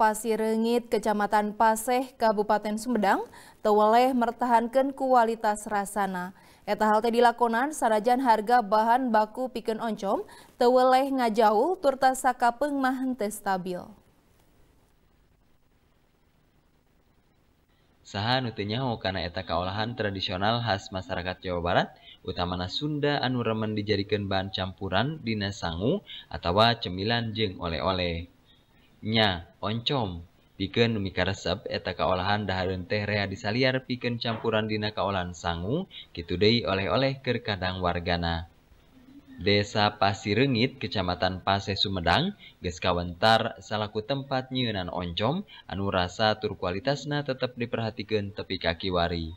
Pasirengit, Kecamatan Paseh, Kabupaten Sumedang, teweleh mertahankan kualitas rasana. Eta hal dilakonan sarajan harga bahan baku piken oncom, teweleh ngajaul turta saka mah testabil. stabil. Saha nutinya karena eta kaolahan tradisional khas masyarakat Jawa Barat, utamana Sunda anu remen dijadikan bahan campuran dina sangu atau cemilan jeng oleh-oleh. oncom Piken numika resep eta kaolahan Daharun tehrea disaliar piken campurandinana Kalan Sangu Kiudei oleh-oleh Ker Kadang wargana. Desa Pasi Renggit, Kecamatan Pase Sumedang, Ges kawentar Salku tempat Nnyuunan oncom, anu rasa turkualitas na tetap diperhatikan tepi kaki wari.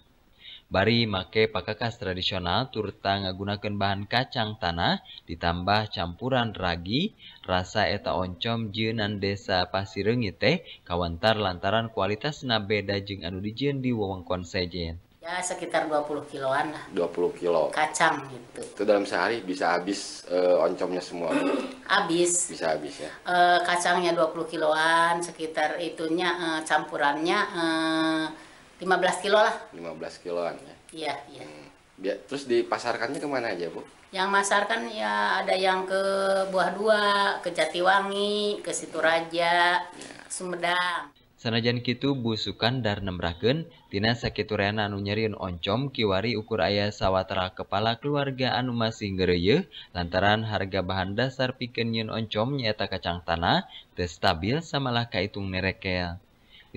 Bari make pakakas tradisional turta ngagunakan bahan kacang tanah ditambah campuran ragi, rasa eta oncom jeunan desa Pasireungi teh kawantar lantaran kualitasna beda jeung anu dijieun di wewengkon sejen. Ya sekitar 20 kiloan lah. 20 kilo. Kacang gitu. Itu dalam sehari bisa habis e, oncomnya semua. habis. Bisa habis ya. E, kacangnya 20 kiloan, sekitar itunya e, campurannya 15 kilo lah. 15 kiloan ya. Iya, iya. Hmm. Biar, terus dipasarkannya kemana aja, Bu? Yang masarkan ya ada yang ke Buah Dua, ke Jatiwangi, ke Situraja, ya. Sumedang. Sanajan kitu busukan dar nembrakeun tina sakiturean anu nyerieun oncom kiwari ukur ayah sawatara kepala keluarga anu masih lantaran harga bahan dasar pikeun nyeun oncom nyaeta kacang tanah teu stabil samalah kaitung nerekel.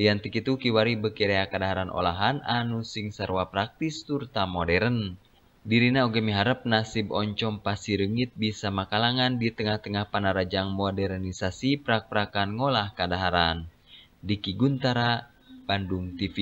Liantik itu kiwari bekerja kadaharan olahan anu sing sarwa praktis turta modern. Dirina oge miharap nasib oncom pasirengit bisa makalangan di tengah-tengah panarajang modernisasi prak-prakan ngolah kadaharan. Diki Guntara, Bandung TV.